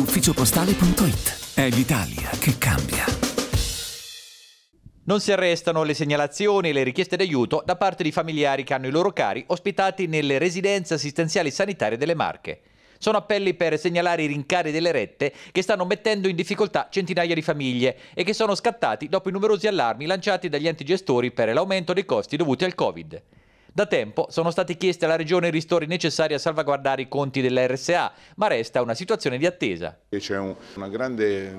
ufficiopostale.it. È l'Italia che cambia. Non si arrestano le segnalazioni e le richieste d'aiuto da parte di familiari che hanno i loro cari ospitati nelle residenze assistenziali sanitarie delle Marche. Sono appelli per segnalare i rincari delle rette che stanno mettendo in difficoltà centinaia di famiglie e che sono scattati dopo i numerosi allarmi lanciati dagli enti gestori per l'aumento dei costi dovuti al Covid. Da tempo sono stati chiesti alla Regione i ristori necessari a salvaguardare i conti della RSA, ma resta una situazione di attesa. C'è un, una grande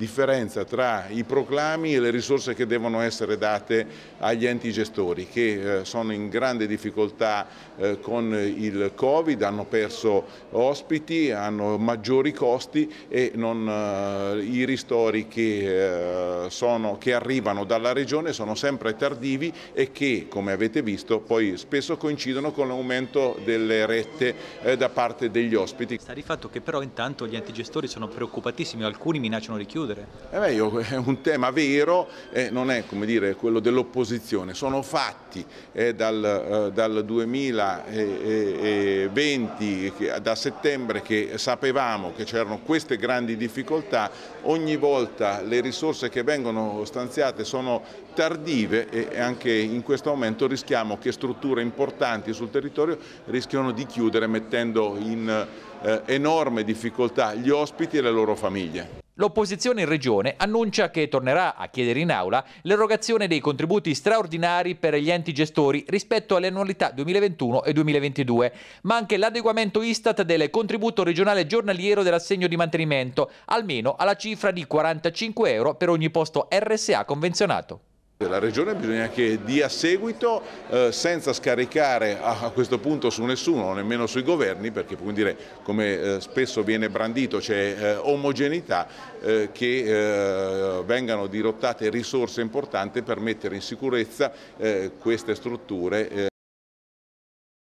differenza tra i proclami e le risorse che devono essere date agli enti gestori che eh, sono in grande difficoltà eh, con il Covid, hanno perso ospiti, hanno maggiori costi e non, eh, i ristori che, sono, che arrivano dalla Regione sono sempre tardivi e che, come avete visto, poi spesso coincidono con l'aumento delle rette da parte degli ospiti. Sta di fatto che però intanto gli enti gestori sono preoccupatissimi, alcuni minacciano di chiudere escludere? Eh beh, io, è eh, un tema vero, eh, non è dire, quello dell'opposizione, sono fatti eh, dal, eh, dal, 2020, da settembre che sapevamo che c'erano queste grandi difficoltà, ogni volta le risorse che vengono stanziate sono tardive e anche in questo momento rischiamo che strutture importanti sul territorio rischiano di chiudere mettendo in eh, enorme difficoltà gli ospiti e le loro famiglie. L'opposizione in regione annuncia che tornerà a chiedere in aula l'erogazione dei contributi straordinari per gli enti gestori rispetto alle annualità 2021 e 2022, ma anche l'adeguamento Istat del contributo regionale giornaliero dell'assegno di mantenimento, almeno alla cifra di 45 euro per ogni posto RSA convenzionato. La Regione bisogna che dia seguito eh, senza scaricare a, a, questo punto su nessuno, nemmeno sui governi, perché dire, come eh, spesso viene brandito c'è eh, omogeneità, eh, che eh, vengano dirottate risorse importanti per mettere in sicurezza eh, queste strutture